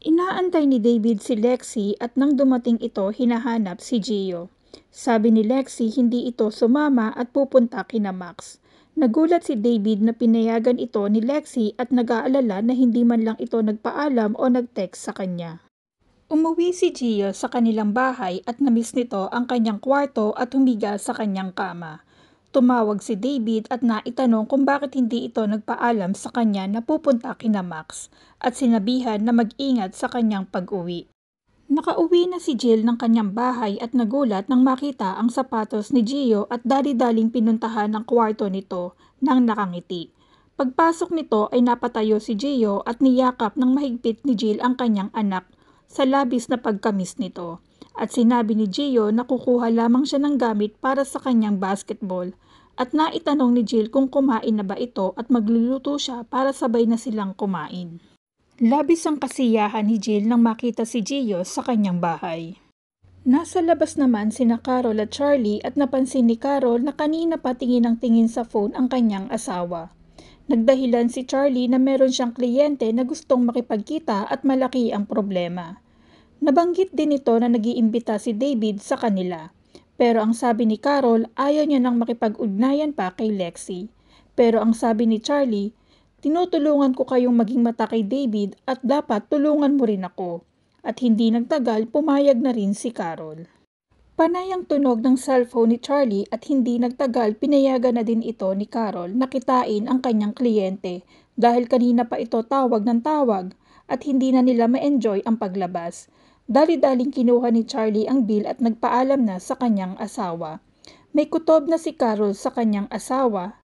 Inaantay ni David si Lexi at nang dumating ito, hinahanap si Gio. Sabi ni Lexi hindi ito sumama at pupunta kina Max. Nagulat si David na pinayagan ito ni Lexi at nag-aalala na hindi man lang ito nagpaalam o nag-text sa kanya. Umuwi si Gio sa kanilang bahay at namiss nito ang kanyang kwarto at humiga sa kanyang kama. Tumawag si David at naitanong kung bakit hindi ito nagpaalam sa kanya na pupunta kina Max at sinabihan na mag-ingat sa kanyang pag-uwi. Nakauwi na si Jill ng kanyang bahay at nagulat nang makita ang sapatos ni Gio at dali-daling pinuntahan ang kwarto nito nang nakangiti. Pagpasok nito ay napatayo si Gio at niyakap ng mahigpit ni Jill ang kanyang anak sa labis na pagkamis nito at sinabi ni Gio na kukuha lamang siya ng gamit para sa kanyang basketball at naitanong ni Jill kung kumain na ba ito at magluluto siya para sabay na silang kumain. Labis ang kasiyahan ni Jill nang makita si Gio sa kanyang bahay. Nasa labas naman sina Carol at Charlie at napansin ni Carol na kanina pa tingin ang tingin sa phone ang kanyang asawa. Nagdahilan si Charlie na meron siyang kliyente na gustong makipagkita at malaki ang problema. Nabanggit din ito na nag-iimbita si David sa kanila. Pero ang sabi ni Carol, ayaw niya nang makipag-ugnayan pa kay Lexi. Pero ang sabi ni Charlie, tinutulungan ko kayong maging mata kay David at dapat tulungan mo rin ako. At hindi nagtagal, pumayag na rin si Carol. Panay ang tunog ng cellphone ni Charlie at hindi nagtagal pinayagan na din ito ni Carol na kitain ang kanyang kliyente dahil kanina pa ito tawag ng tawag at hindi na nila ma-enjoy ang paglabas. Dali-daling kinuha ni Charlie ang bill at nagpaalam na sa kanyang asawa. May kutob na si Carol sa kanyang asawa